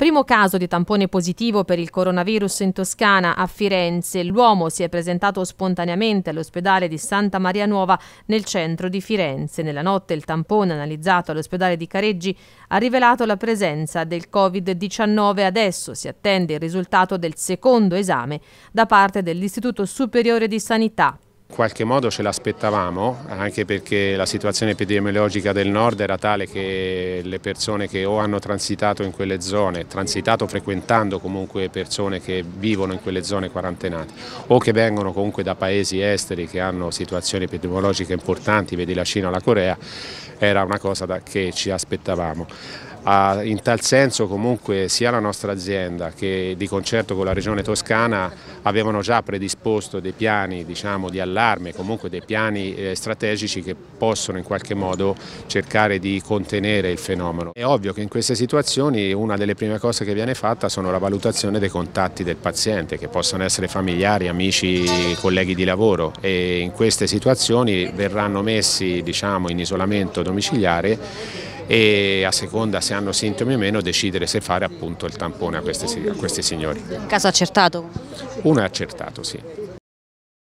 Primo caso di tampone positivo per il coronavirus in Toscana, a Firenze. L'uomo si è presentato spontaneamente all'ospedale di Santa Maria Nuova nel centro di Firenze. Nella notte il tampone analizzato all'ospedale di Careggi ha rivelato la presenza del Covid-19. Adesso si attende il risultato del secondo esame da parte dell'Istituto Superiore di Sanità. In qualche modo ce l'aspettavamo, anche perché la situazione epidemiologica del nord era tale che le persone che o hanno transitato in quelle zone, transitato frequentando comunque persone che vivono in quelle zone quarantenate, o che vengono comunque da paesi esteri che hanno situazioni epidemiologiche importanti, vedi la Cina o la Corea, era una cosa da, che ci aspettavamo. Ah, in tal senso comunque sia la nostra azienda che di concerto con la Regione Toscana avevano già predisposto dei piani diciamo, di allarme, comunque dei piani eh, strategici che possono in qualche modo cercare di contenere il fenomeno. È ovvio che in queste situazioni una delle prime cose che viene fatta sono la valutazione dei contatti del paziente che possono essere familiari, amici, colleghi di lavoro e in queste situazioni verranno messi diciamo, in isolamento domiciliare e a seconda se hanno sintomi o meno decidere se fare appunto il tampone a, queste, a questi signori. Un caso accertato? Uno è accertato, sì.